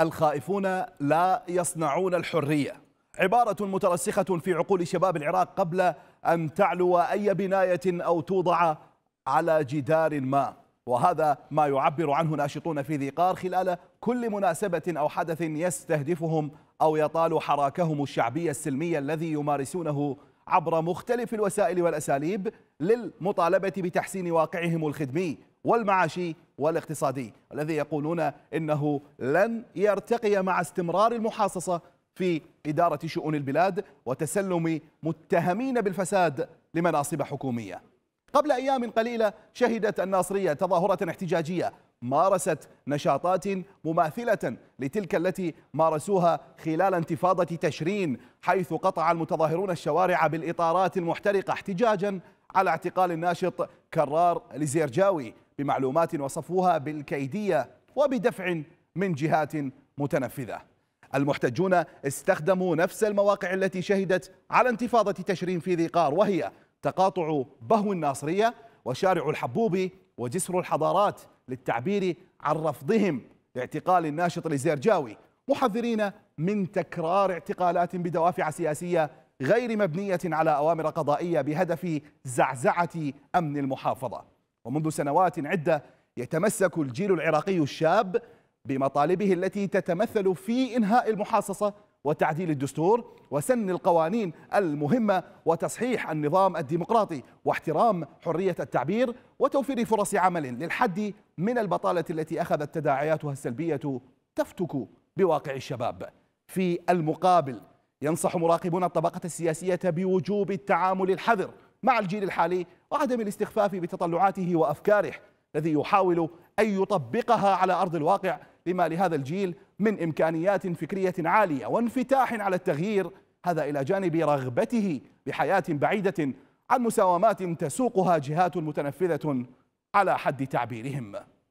الخائفون لا يصنعون الحرية عبارة مترسخة في عقول شباب العراق قبل أن تعلو أي بناية أو توضع على جدار ما وهذا ما يعبر عنه ناشطون في ذي قار خلال كل مناسبة أو حدث يستهدفهم أو يطال حراكهم الشعبي السلمي الذي يمارسونه عبر مختلف الوسائل والأساليب للمطالبة بتحسين واقعهم الخدمي والمعاشي والاقتصادي الذي يقولون إنه لن يرتقي مع استمرار المحاصصة في إدارة شؤون البلاد وتسلم متهمين بالفساد لمناصب حكومية قبل أيام قليلة شهدت الناصرية تظاهرة احتجاجية مارست نشاطات مماثلة لتلك التي مارسوها خلال انتفاضة تشرين حيث قطع المتظاهرون الشوارع بالإطارات المحترقة احتجاجا على اعتقال الناشط كرار الزيرجاوي بمعلومات وصفوها بالكيدية وبدفع من جهات متنفذة المحتجون استخدموا نفس المواقع التي شهدت على انتفاضة تشرين في ذي قار وهي تقاطع بهو الناصرية وشارع الحبوبي وجسر الحضارات للتعبير عن رفضهم لاعتقال الناشط الزيرجاوي محذرين من تكرار اعتقالات بدوافع سياسية غير مبنية على أوامر قضائية بهدف زعزعة أمن المحافظة ومنذ سنوات عدة يتمسك الجيل العراقي الشاب بمطالبه التي تتمثل في إنهاء المحاصصة وتعديل الدستور وسن القوانين المهمة وتصحيح النظام الديمقراطي واحترام حرية التعبير وتوفير فرص عمل للحد من البطالة التي أخذت تداعياتها السلبية تفتك بواقع الشباب في المقابل ينصح مراقبون الطبقة السياسية بوجوب التعامل الحذر مع الجيل الحالي وعدم الاستخفاف بتطلعاته وأفكاره الذي يحاول أن يطبقها على أرض الواقع لما لهذا الجيل من إمكانيات فكرية عالية وانفتاح على التغيير هذا إلى جانب رغبته بحياة بعيدة عن مساومات تسوقها جهات متنفذة على حد تعبيرهم